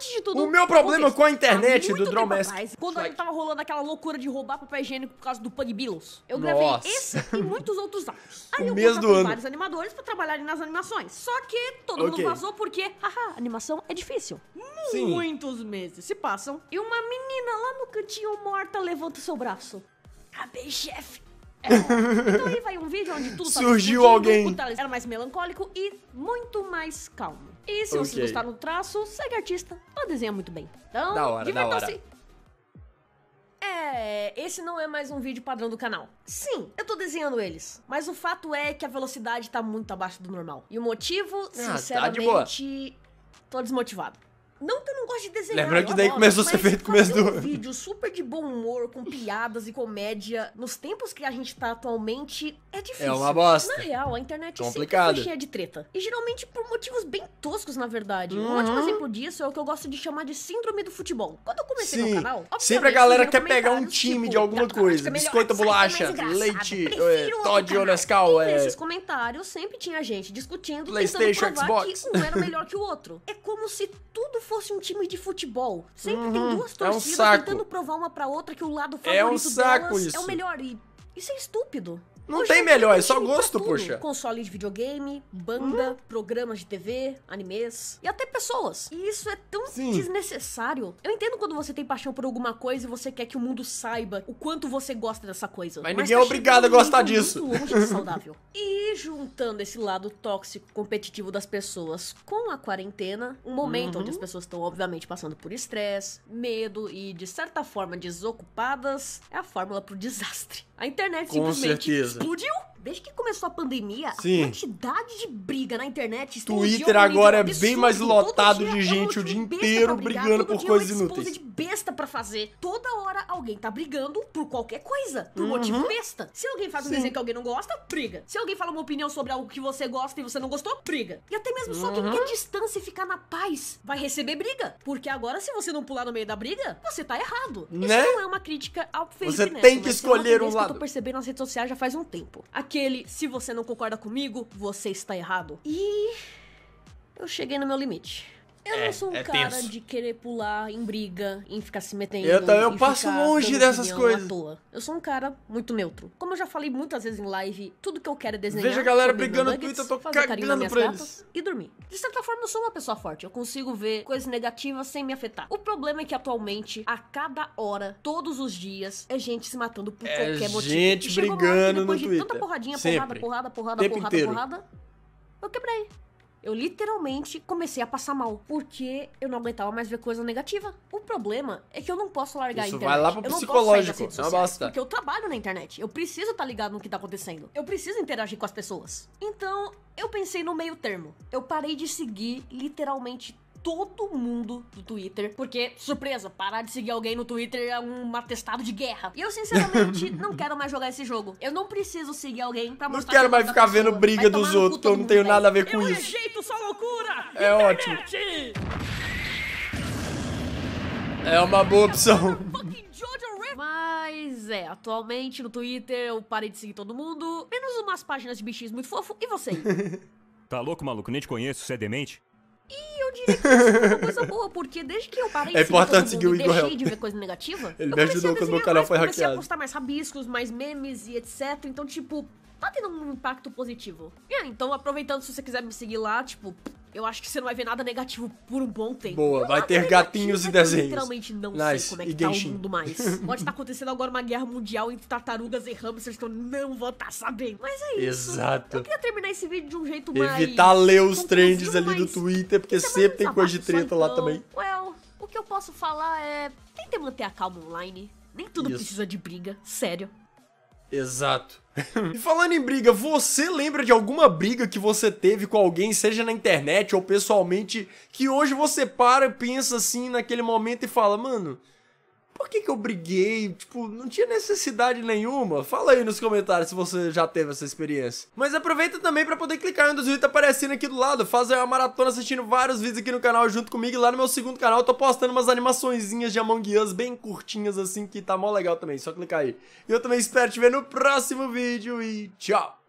antes de tudo... O meu problema com a internet do Dromask... Quando ele tava rolando aquela loucura de roubar papel higiênico por causa do Pug Billows, eu gravei Nossa. esse e muitos outros áudios. Aí o eu mês vários animadores pra trabalharem nas animações. Só que todo okay. mundo vazou porque, haha, animação é difícil. Sim. Muitos meses se passam e uma menina lá no cantinho morta levanta o seu braço. Acabei, chefe. É. então aí vai um vídeo onde tudo tá Surgiu alguém. era mais melancólico e muito mais calmo. E se okay. vocês gostaram do traço, segue artista. Ela desenha muito bem. Então, da se É, esse não é mais um vídeo padrão do canal. Sim, eu tô desenhando eles. Mas o fato é que a velocidade tá muito abaixo do normal. E o motivo, ah, sinceramente, tá de tô desmotivado. Não que eu não gosto de desenhar. Lembrando que daí adoro, começou a ser feito com o do... um vídeo super de bom humor, com piadas e comédia, nos tempos que a gente tá atualmente, é difícil. É uma bosta. Na real, a internet Complicado. sempre foi cheia de treta. E geralmente por motivos bem toscos, na verdade. Uhum. Um ótimo exemplo disso é o que eu gosto de chamar de síndrome do futebol. Quando eu comecei Sim. canal, sempre a galera quer pegar um time tipo, de alguma coisa. Biscoito, bolacha, leite, é, Todd ou Nescau. É... Nesses comentários sempre tinha gente discutindo, PlayStation, tentando provar Xbox. que um era melhor que o outro. É como se tudo fosse um time de futebol. Sempre uhum, tem duas torcidas é um tentando provar uma pra outra que o lado favorito é um saco delas isso. é o melhor. E isso é estúpido. Não tem melhor, é só tá gosto, poxa. puxa. de videogame, banda, hum. programas de TV, animes e até pessoas. E isso é tão Sim. desnecessário. Eu entendo quando você tem paixão por alguma coisa e você quer que o mundo saiba o quanto você gosta dessa coisa. Mas, mas ninguém tá é obrigado a gostar disso. Muito longe de saudável. e juntando esse lado tóxico competitivo das pessoas com a quarentena, um momento uhum. onde as uhum. pessoas estão obviamente passando por estresse, medo e de certa forma desocupadas, é a fórmula pro desastre. A internet com simplesmente certeza Would you? Desde que começou a pandemia, Sim. a quantidade de briga na internet... Twitter agora é bem mais lotado de é gente o dia inteiro brigando por é coisas inúteis. de besta para fazer. Toda hora alguém tá brigando por qualquer coisa, por uhum. motivo besta. Se alguém faz um desenho que alguém não gosta, briga. Se alguém fala uma opinião sobre algo que você gosta e você não gostou, briga. E até mesmo uhum. só quem quer distância e ficar na paz vai receber briga. Porque agora, se você não pular no meio da briga, você tá errado. Né? Isso não é uma crítica ao Felipe Você Neto, tem que é escolher um lado. Que eu tô percebendo nas redes sociais já faz um tempo. A aquele se você não concorda comigo, você está errado. E eu cheguei no meu limite. Eu é, não sou um é cara tenso. de querer pular em briga, em ficar se metendo. Eu, também, eu passo longe dessas coisas. Eu sou um cara muito neutro. Como eu já falei muitas vezes em live, tudo que eu quero é desenhar. Veja a galera brigando no Twitter, eu tô cagando pra eles. E dormir. De certa forma, eu sou uma pessoa forte. Eu consigo ver coisas negativas sem me afetar. O problema é que atualmente, a cada hora, todos os dias, é gente se matando por é qualquer gente motivo. Gente brigando depois no de Twitter. Tanta porradinha, porrada, porrada, porrada, Tempo porrada, inteiro. porrada. Eu quebrei. Eu literalmente comecei a passar mal, porque eu não aguentava mais ver coisa negativa. O problema é que eu não posso largar Isso a internet. Vai lá pro eu psicológico, não é basta. Porque eu trabalho na internet. Eu preciso estar tá ligado no que tá acontecendo. Eu preciso interagir com as pessoas. Então, eu pensei no meio termo. Eu parei de seguir literalmente todo mundo do Twitter, porque, surpresa, parar de seguir alguém no Twitter é um atestado de guerra. E eu, sinceramente, não quero mais jogar esse jogo. Eu não preciso seguir alguém pra mostrar. Não quero mais ficar vendo briga Vai dos outros, que eu não tenho nada a ver com eu isso. Eu rejeito sua loucura! É ótimo. É uma boa opção. Mas é, atualmente no Twitter eu parei de seguir todo mundo, menos umas páginas de bichinhos muito fofo e você. tá louco, maluco? Nem te conheço, você é demente? E eu diria que isso foi uma coisa boa, porque desde que eu parei é importante seguir o Igor deixei de ver coisa negativa, Ele me ajudou quando meu canal mais, foi hackeado. comecei a postar mais rabiscos, mais memes e etc. Então, tipo, tá tendo um impacto positivo. É, então, aproveitando, se você quiser me seguir lá, tipo, eu acho que você não vai ver nada negativo por um bom tempo. Boa, vai ter gatinhos e é desenhos. literalmente não nice. sei como é que tá o mundo mais. Pode estar acontecendo agora uma guerra mundial entre tartarugas e hamsters que eu não vou estar tá sabendo. Mas é isso. Exato. Eu queria terminar esse vídeo de um jeito Evitar mais... Evitar ler os trends ali do Twitter, porque sempre tem coisa de treta então, lá também. Well, o que eu posso falar é... Tente manter a calma online. Nem tudo isso. precisa de briga, sério. Exato. e falando em briga, você lembra de alguma briga que você teve com alguém, seja na internet ou pessoalmente, que hoje você para e pensa assim naquele momento e fala, mano, por que, que eu briguei? Tipo, não tinha necessidade nenhuma. Fala aí nos comentários se você já teve essa experiência. Mas aproveita também para poder clicar em um dos vídeos tá aparecendo aqui do lado. Fazer uma maratona assistindo vários vídeos aqui no canal junto comigo. E lá no meu segundo canal eu tô postando umas animaçõezinhas de Among Us bem curtinhas assim, que tá mó legal também. Só clicar aí. E eu também espero te ver no próximo vídeo e tchau!